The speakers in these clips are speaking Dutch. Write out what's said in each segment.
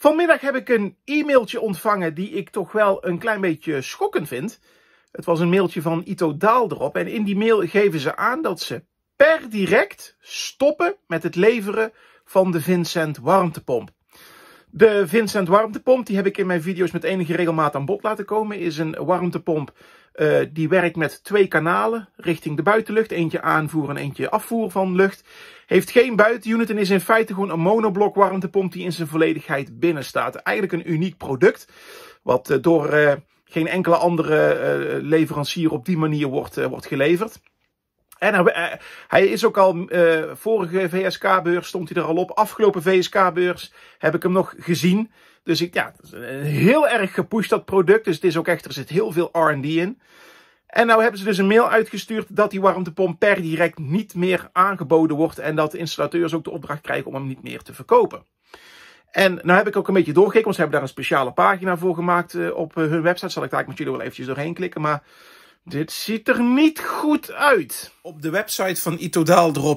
Vanmiddag heb ik een e-mailtje ontvangen die ik toch wel een klein beetje schokkend vind. Het was een mailtje van Ito erop en in die mail geven ze aan dat ze per direct stoppen met het leveren van de Vincent warmtepomp. De Vincent warmtepomp, die heb ik in mijn video's met enige regelmaat aan bod laten komen, is een warmtepomp eh, die werkt met twee kanalen richting de buitenlucht. Eentje aanvoer en eentje afvoer van lucht. Heeft geen buitenunit en is in feite gewoon een monoblok warmtepomp die in zijn volledigheid binnen staat. Eigenlijk een uniek product. Wat eh, door eh, geen enkele andere leverancier op die manier wordt, wordt geleverd. En hij is ook al, vorige VSK-beurs stond hij er al op. Afgelopen VSK-beurs heb ik hem nog gezien. Dus ik, ja, heel erg gepusht dat product. Dus het is ook echt, er zit heel veel R&D in. En nou hebben ze dus een mail uitgestuurd dat die warmtepomp per direct niet meer aangeboden wordt. En dat de installateurs ook de opdracht krijgen om hem niet meer te verkopen. En nou heb ik ook een beetje doorgekeken, want ze hebben daar een speciale pagina voor gemaakt eh, op eh, hun website. Zal ik daar met jullie wel eventjes doorheen klikken, maar... Dit ziet er niet goed uit. Op de website van Ito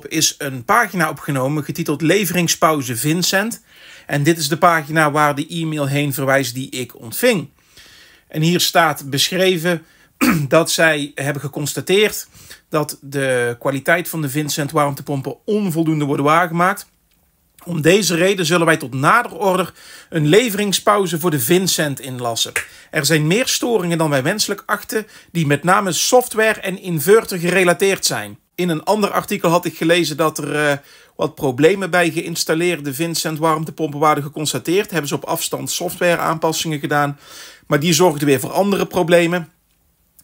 is een pagina opgenomen getiteld Leveringspauze Vincent. En dit is de pagina waar de e-mail heen verwijst die ik ontving. En hier staat beschreven dat zij hebben geconstateerd dat de kwaliteit van de Vincent warmtepompen onvoldoende worden waargemaakt. Om deze reden zullen wij tot nader order een leveringspauze voor de Vincent inlassen. Er zijn meer storingen dan wij wenselijk achten, die met name software en inverter gerelateerd zijn. In een ander artikel had ik gelezen dat er eh, wat problemen bij geïnstalleerde Vincent warmtepompen waren geconstateerd. Hebben ze op afstand software aanpassingen gedaan. Maar die zorgden weer voor andere problemen.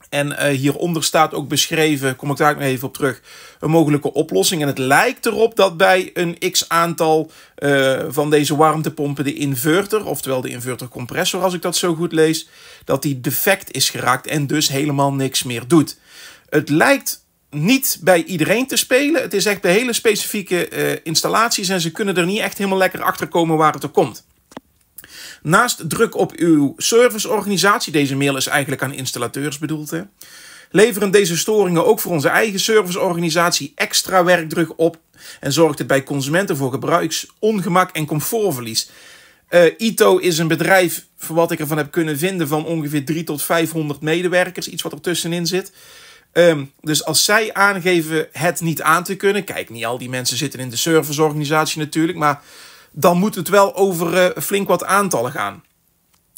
En eh, hieronder staat ook beschreven, kom ik daar even op terug, een mogelijke oplossing. En het lijkt erop dat bij een x aantal eh, van deze warmtepompen de inverter, oftewel de inverter compressor, als ik dat zo goed lees, dat die defect is geraakt en dus helemaal niks meer doet. Het lijkt niet bij iedereen te spelen. Het is echt bij hele specifieke eh, installaties en ze kunnen er niet echt helemaal lekker achter komen waar het er komt. Naast druk op uw serviceorganisatie, deze mail is eigenlijk aan installateurs bedoeld, leveren deze storingen ook voor onze eigen serviceorganisatie extra werkdruk op en zorgt het bij consumenten voor gebruiksongemak en comfortverlies. Eh, Ito is een bedrijf, voor wat ik ervan heb kunnen vinden, van ongeveer 300 tot 500 medewerkers, iets wat ertussenin zit. Ehm, dus als zij aangeven het niet aan te kunnen. Kijk, niet al die mensen zitten in de serviceorganisatie natuurlijk. Maar dan moet het wel over eh, flink wat aantallen gaan.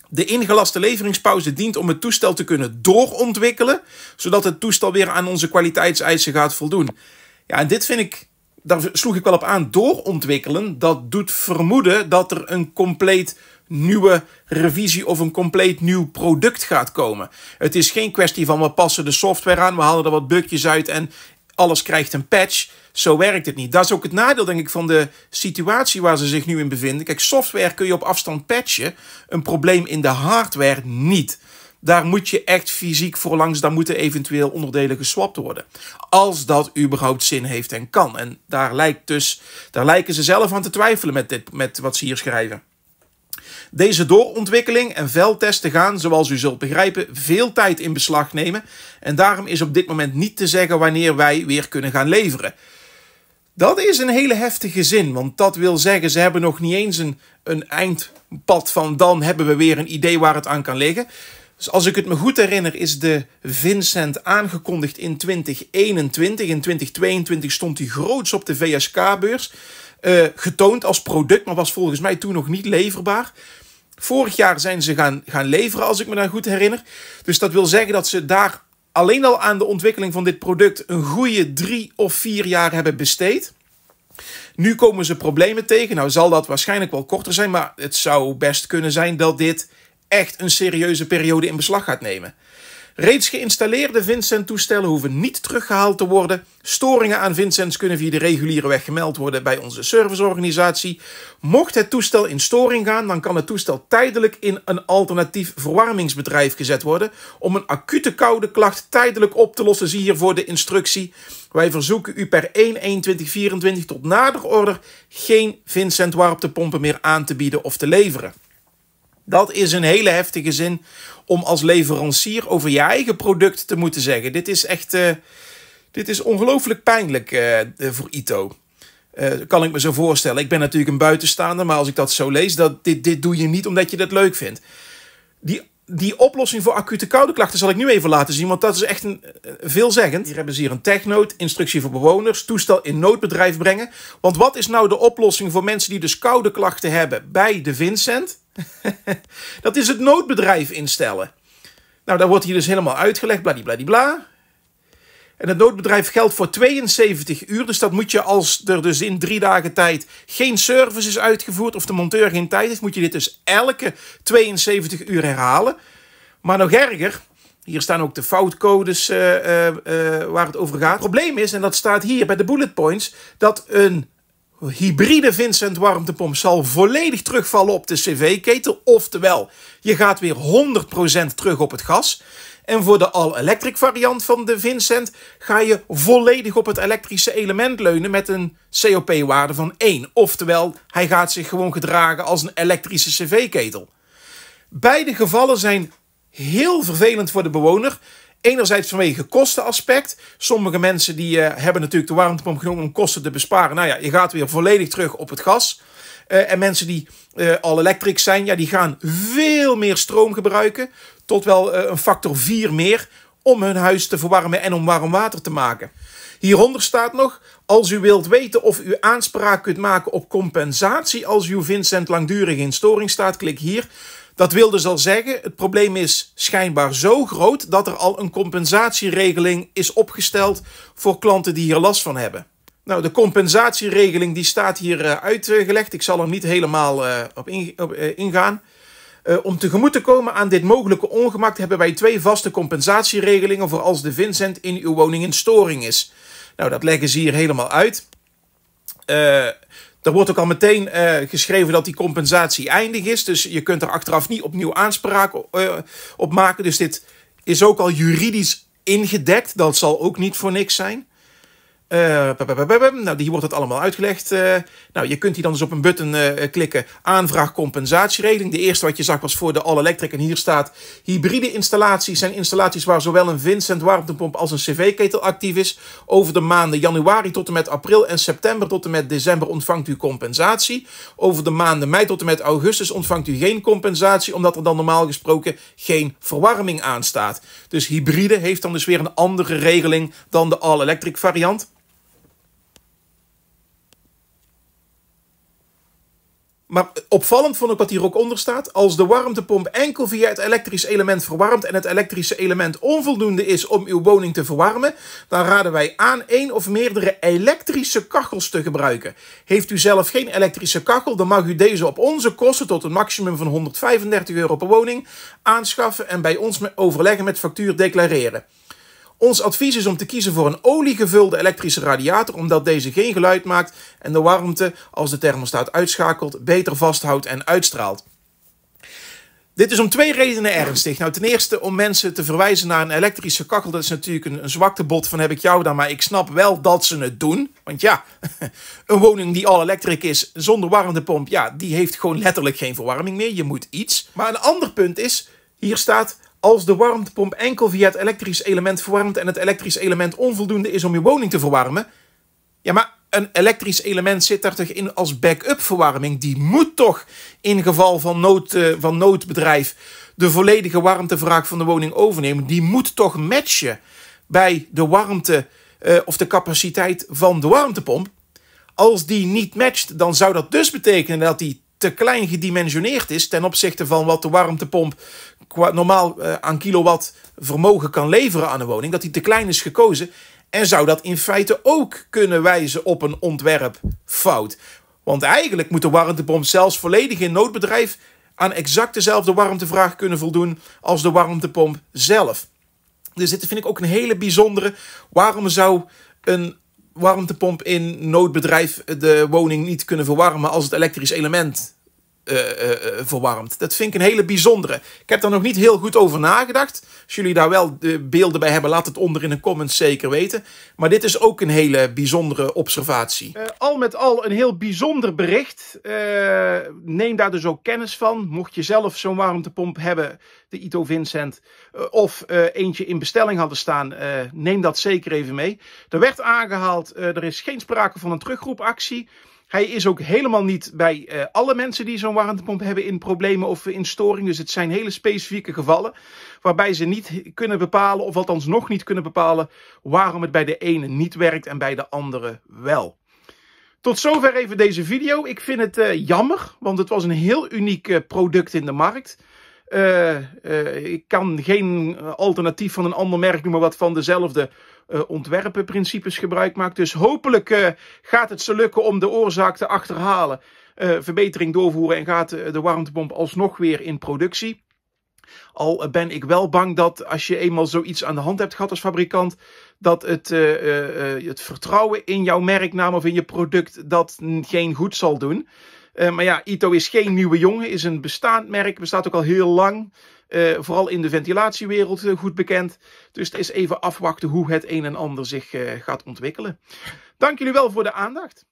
De ingelaste leveringspauze dient om het toestel te kunnen doorontwikkelen. Zodat het toestel weer aan onze kwaliteitseisen gaat voldoen. Ja, en dit vind ik. Daar sloeg ik wel op aan. Doorontwikkelen, dat doet vermoeden dat er een compleet nieuwe revisie of een compleet nieuw product gaat komen. Het is geen kwestie van we passen de software aan, we halen er wat bugjes uit en alles krijgt een patch. Zo werkt het niet. Dat is ook het nadeel, denk ik, van de situatie waar ze zich nu in bevinden. Kijk, software kun je op afstand patchen, een probleem in de hardware niet. Daar moet je echt fysiek voor langs, daar moeten eventueel onderdelen geswapt worden. Als dat überhaupt zin heeft en kan. En daar, lijkt dus, daar lijken ze zelf aan te twijfelen met, dit, met wat ze hier schrijven. Deze doorontwikkeling en veldtesten gaan, zoals u zult begrijpen, veel tijd in beslag nemen. En daarom is op dit moment niet te zeggen wanneer wij weer kunnen gaan leveren. Dat is een hele heftige zin, want dat wil zeggen, ze hebben nog niet eens een, een eindpad van dan hebben we weer een idee waar het aan kan liggen. Dus als ik het me goed herinner, is de Vincent aangekondigd in 2021. In 2022 stond hij groots op de VSK-beurs. Eh, getoond als product, maar was volgens mij toen nog niet leverbaar. Vorig jaar zijn ze gaan, gaan leveren, als ik me daar goed herinner. Dus dat wil zeggen dat ze daar alleen al aan de ontwikkeling van dit product een goede drie of vier jaar hebben besteed. Nu komen ze problemen tegen. Nou zal dat waarschijnlijk wel korter zijn, maar het zou best kunnen zijn dat dit echt een serieuze periode in beslag gaat nemen. Reeds geïnstalleerde Vincent-toestellen hoeven niet teruggehaald te worden. Storingen aan Vincent kunnen via de reguliere weg gemeld worden bij onze serviceorganisatie. Mocht het toestel in storing gaan, dan kan het toestel tijdelijk in een alternatief verwarmingsbedrijf gezet worden. Om een acute koude klacht tijdelijk op te lossen, zie hiervoor de instructie. Wij verzoeken u per 1-1-2024 tot nader order geen Vincent-warmtepompen meer aan te bieden of te leveren. Dat is een hele heftige zin om als leverancier over je eigen product te moeten zeggen. Dit is echt, eh, dit is ongelooflijk pijnlijk eh, voor Ito. Eh, kan ik me zo voorstellen. Ik ben natuurlijk een buitenstaander, maar als ik dat zo lees, dat, dit, dit doe je niet omdat je dat leuk vindt. Die, die oplossing voor acute koude klachten zal ik nu even laten zien, want dat is echt een, veelzeggend. Hier hebben ze hier een technoot, instructie voor bewoners, toestel in noodbedrijf brengen. Want wat is nou de oplossing voor mensen die dus koude klachten hebben bij de Vincent? dat is het noodbedrijf instellen. Nou, daar wordt hier dus helemaal uitgelegd, bla-di-bla-di-bla. En het noodbedrijf geldt voor 72 uur. Dus dat moet je als er dus in drie dagen tijd geen service is uitgevoerd of de monteur geen tijd heeft, moet je dit dus elke 72 uur herhalen. Maar nog erger, hier staan ook de foutcodes uh, waar het over gaat. Het probleem is, en dat staat hier bij de bullet points, dat een hybride Vincent warmtepomp zal volledig terugvallen op de CV-ketel. Oftewel, je gaat weer 100% terug op het gas. En voor de all-electric variant van de Vincent ga je volledig op het elektrische element leunen met een COP-waarde van 1. Oftewel, hij gaat zich gewoon gedragen als een elektrische CV-ketel. Beide gevallen zijn heel vervelend voor de bewoner. Enerzijds vanwege kostenaspect. Sommige mensen die eh, hebben natuurlijk de warmtepomp genomen om kosten te besparen. Nou ja, je gaat weer volledig terug op het gas. Eh, en mensen die eh, al elektrisch zijn, ja, die gaan veel meer stroom gebruiken. Tot wel een factor 4 meer om hun huis te verwarmen en om warm water te maken. Hieronder staat nog, als u wilt weten of u aanspraak kunt maken op compensatie als uw Vincent langdurig in storing staat, klik hier. Dat wil dus al zeggen, het probleem is schijnbaar zo groot dat er al een compensatieregeling is opgesteld voor klanten die hier last van hebben. Nou, de compensatieregeling die staat hier eh, uitgelegd. Ik zal er niet helemaal eh, op eh, ingaan. Om tegemoet te komen aan dit mogelijke ongemak hebben wij twee vaste compensatieregelingen voor als de Vincent in uw woning in storing is. Nou, dat leggen ze hier helemaal uit. Uh, er wordt ook al meteen eh, geschreven dat die compensatie eindig is. Dus je kunt er achteraf niet opnieuw aanspraak eh, op maken. Dus dit is ook al juridisch ingedekt. Dat zal ook niet voor niks zijn. Eh, nou, hier wordt het allemaal uitgelegd. Eh, nou, je kunt hier dan dus op een button eh, klikken. Aanvraag compensatieregeling. De eerste wat je zag was voor de All Electric. En hier staat hybride installaties zijn installaties waar zowel een Vincent warmtepomp als een cv-ketel actief is. Over de maanden januari tot en met april en september tot en met december ontvangt u compensatie. Over de maanden mei tot en met augustus ontvangt u geen compensatie. Omdat er dan normaal gesproken geen verwarming aanstaat. Dus hybride heeft dan dus weer een andere regeling dan de All Electric variant. Maar opvallend vond ik wat hier ook onder staat. Als de warmtepomp enkel via het elektrische element verwarmt en het elektrische element onvoldoende is om uw woning te verwarmen, dan raden wij aan één of meerdere elektrische kachels te gebruiken. Heeft u zelf geen elektrische kachel, dan mag u deze op onze kosten tot een maximum van 135 euro per woning aanschaffen en bij ons overleggen met factuur declareren. Ons advies is om te kiezen voor een oliegevulde elektrische radiator, omdat deze geen geluid maakt en de warmte, als de thermostaat uitschakelt, beter vasthoudt en uitstraalt. Dit is om twee redenen ernstig. Nou, ten eerste om mensen te verwijzen naar een elektrische kachel. Dat is natuurlijk een, zwaktebod van heb ik jou dan. Maar ik snap wel dat ze het doen. Want ja, een woning die al elektrisch is zonder warmtepomp... ja, die heeft gewoon letterlijk geen verwarming meer. Je moet iets. Maar een ander punt is, hier staat... Als de warmtepomp enkel via het elektrisch element verwarmt en het elektrisch element onvoldoende is om je woning te verwarmen. Ja, maar een elektrisch element zit daar toch in als backup verwarming? Die moet toch in geval van, nood, eh, van noodbedrijf de volledige warmtevraag van de woning overnemen. Die moet toch matchen bij de warmte eh, of de capaciteit van de warmtepomp. Als die niet matcht, dan zou dat dus betekenen dat die te klein gedimensioneerd is ten opzichte van wat de warmtepomp qua normaal eh, aan kilowatt vermogen kan leveren aan een woning, dat die te klein is gekozen. En zou dat in feite ook kunnen wijzen op een ontwerpfout? Want eigenlijk moet de warmtepomp zelfs volledig in noodbedrijf aan exact dezelfde warmtevraag kunnen voldoen als de warmtepomp zelf. Dus dit vind ik ook een hele bijzondere. Waarom zou een warmtepomp in noodbedrijf de woning niet kunnen verwarmen als het elektrisch element eh, eh, eh, verwarmd. Dat vind ik een hele bijzondere. Ik heb daar nog niet heel goed over nagedacht. Als jullie daar wel beelden bij hebben, laat het onder in de comments zeker weten. Maar dit is ook een hele bijzondere observatie. al met al een heel bijzonder bericht. neem daar dus ook kennis van. Mocht je zelf zo'n warmtepomp hebben, de Ito Vincent, of eentje in bestelling hadden staan, neem dat zeker even mee. Er werd aangehaald, er is geen sprake van een terugroepactie. Hij is ook helemaal niet bij eh, alle mensen die zo'n warmtepomp hebben in problemen of in storing. Dus het zijn hele specifieke gevallen waarbij ze niet kunnen bepalen, of althans nog niet kunnen bepalen, waarom het bij de ene niet werkt en bij de andere wel. Tot zover even deze video. Ik vind het eh, jammer, want het was een heel uniek eh, product in de markt. ik kan geen alternatief van een ander merk noemen wat van dezelfde eh, ontwerpenprincipes gebruik maakt. Dus hopelijk eh, gaat het ze lukken om de oorzaak te achterhalen, uh, verbetering doorvoeren en gaat de warmtepomp alsnog weer in productie. Al ben ik wel bang dat als je eenmaal zoiets aan de hand hebt gehad als fabrikant, dat het, het vertrouwen in jouw merknaam of in je product dat geen goed zal doen. maar ja, Ito is geen nieuwe jongen, is een bestaand merk, bestaat ook al heel lang. Eh, vooral in de ventilatiewereld eh, goed bekend. Dus het is even afwachten hoe het een en ander zich eh, gaat ontwikkelen. Dank jullie wel voor de aandacht.